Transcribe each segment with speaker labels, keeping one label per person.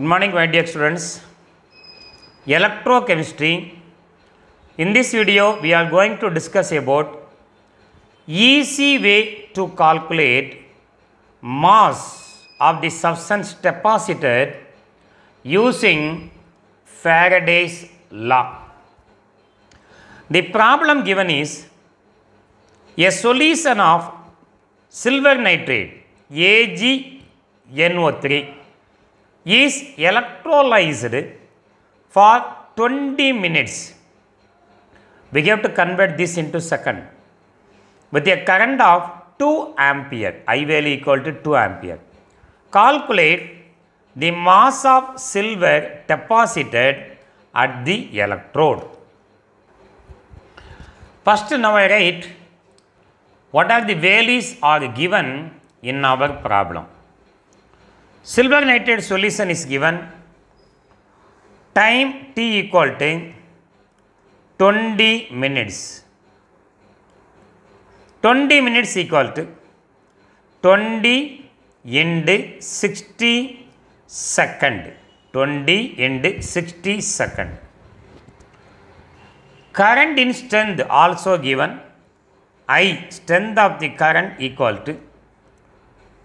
Speaker 1: Good morning my dear students. Electrochemistry. In this video we are going to discuss about easy way to calculate mass of the substance deposited using Faraday's law. The problem given is a solution of silver nitrate AgNO3 is electrolyzed for 20 minutes. We have to convert this into second with a current of 2 ampere, I value equal to 2 ampere. Calculate the mass of silver deposited at the electrode. First now I write what are the values are given in our problem. Silver nitrate solution is given time t equal to 20 minutes. 20 minutes equal to 20 into 60 second. 20 into 60 second. Current in strength also given I strength of the current equal to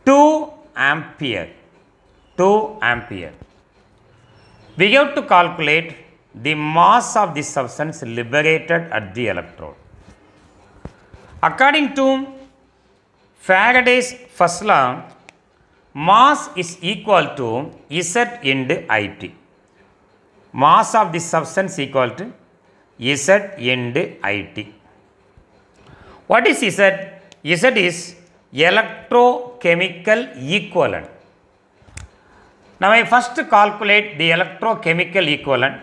Speaker 1: 2 ampere. 2 ampere. We have to calculate the mass of the substance liberated at the electrode. According to Faraday's first law, mass is equal to Z into IT. Mass of the substance equal to Z into IT. What is Z? Z is electrochemical equivalent. Now I first calculate the electrochemical equivalent.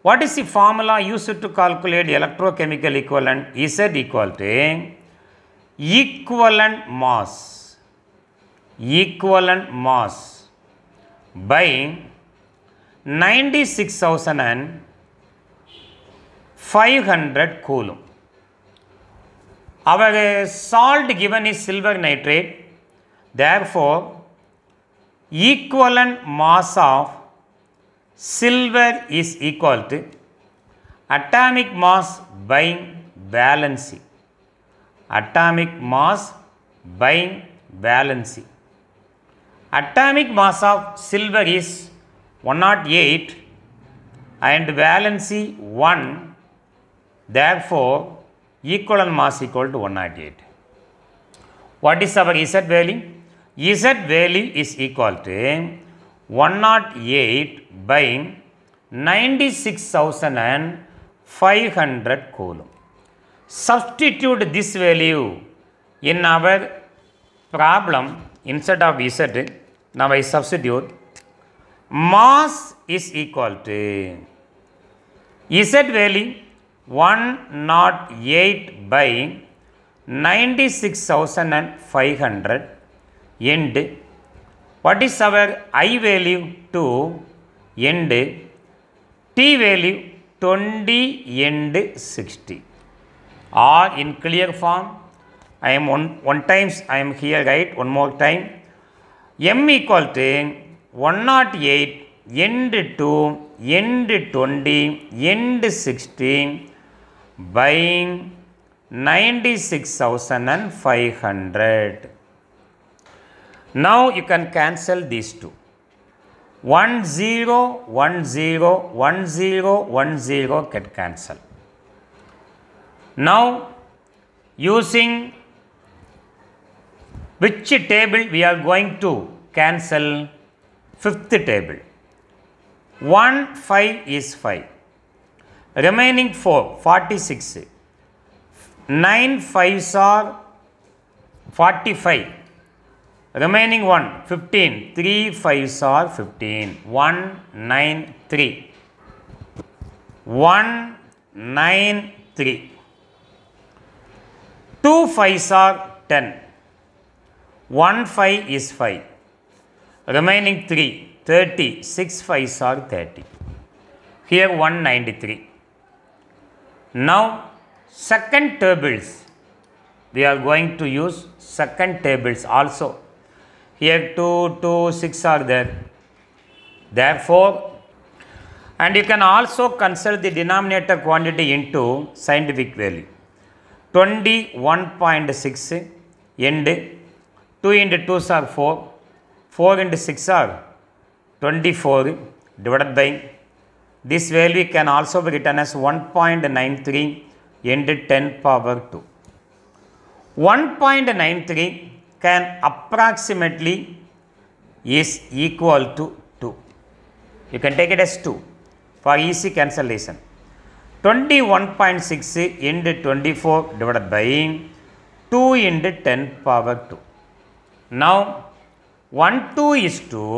Speaker 1: What is the formula used to calculate electrochemical equivalent? Is Z equal to equivalent mass, equivalent mass by 96,500 coulomb. Our salt given is silver nitrate. Therefore, equivalent mass of silver is equal to atomic mass by valency. Atomic mass by valency. Atomic mass of silver is 108 and valency 1 therefore equivalent mass equal to 108. What is our Z value? Z value is equal to 108 by 96,500 coulomb. Substitute this value in our problem instead of Z, now I substitute mass is equal to Z value 108 by 96,500 end what is our i value to end t value 20 and 60 or in clear form i am one one times i am here right one more time m equal to 108 end 2 end 20 end 60 buying 96500 now you can cancel these two. 1 0 1 0 1 0 1 0 get cancelled. Now using which table we are going to cancel fifth table. 1 5 is 5. Remaining 4 46. 9 Nine five are 45. Remaining one, 15. 3 5s are 15. 1, 9, 3. 1, 9, 3. 2 5s are 10. 1 5 is 5. Remaining 3, 30. 6 5s are 30. Here 193. Now, second tables. We are going to use second tables also here 2, 2, 6 are there. Therefore, and you can also consult the denominator quantity into scientific value. 21.6 and 2 into 2 are 4, 4 into 6 are 24 divided by this value can also be written as 1.93 into 10 power 2. 1.93 can approximately is equal to 2. You can take it as 2 for easy cancellation. 21.6 into 24 divided by 2 into 10 power 2. Now, 1 2 is two.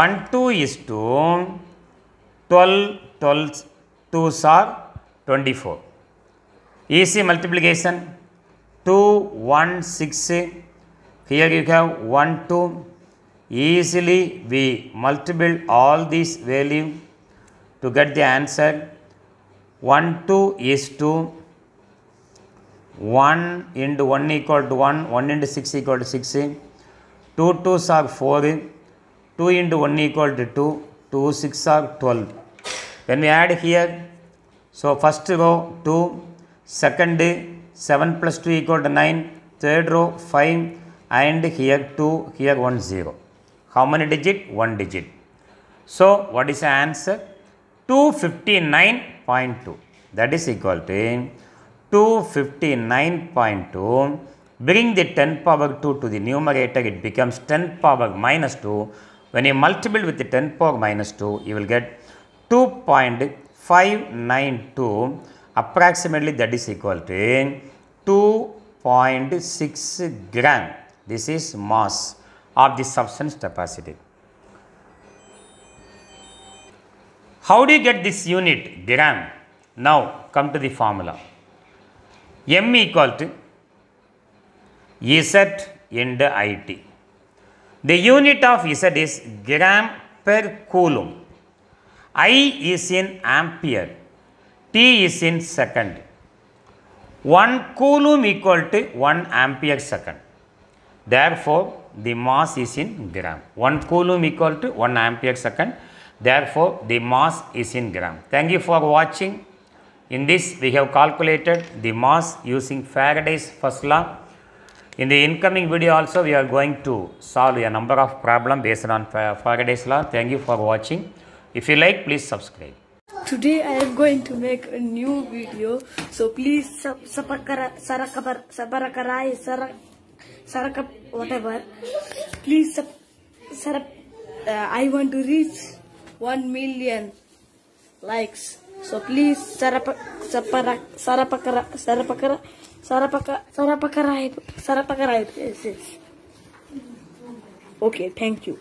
Speaker 1: 1 2 is two. 12 12 2s are 24. Easy multiplication 2 1 6 here you have 1 2 easily we multiply all these value to get the answer 1 2 is 2 1 into 1 equal to 1, 1 into 6 equal to 6, 2 2 are 4, 2 into 1 equal to 2, 2 6 are 12. When we add here, so first row 2, second 7 plus 2 equal to 9, third row 5 and here 2, here 1 0. How many digit? 1 digit. So, what is the answer? 259.2 that is equal to 259.2 bring the 10 power 2 to the numerator it becomes 10 power minus 2 when you multiply with the 10 power minus 2 you will get 2.592 approximately that is equal to 2.6 gram. This is mass of the substance deposited. How do you get this unit gram? Now come to the formula. M equal to Z into IT. The unit of Z is gram per coulomb. I is in ampere. T is in second. 1 coulomb equal to 1 ampere second. Therefore, the mass is in gram. 1 coulomb equal to 1 ampere second. Therefore, the mass is in gram. Thank you for watching. In this, we have calculated the mass using Faraday's first law. In the incoming video also, we are going to solve a number of problem based on Faraday's law. Thank you for watching. If you like, please subscribe today I am going to make a new video so please sabarakarai sarakap whatever please sarap uh, I want to reach 1 million likes so please sarapakara sarapakara sarapakarai sarapakarai yes yes okay thank you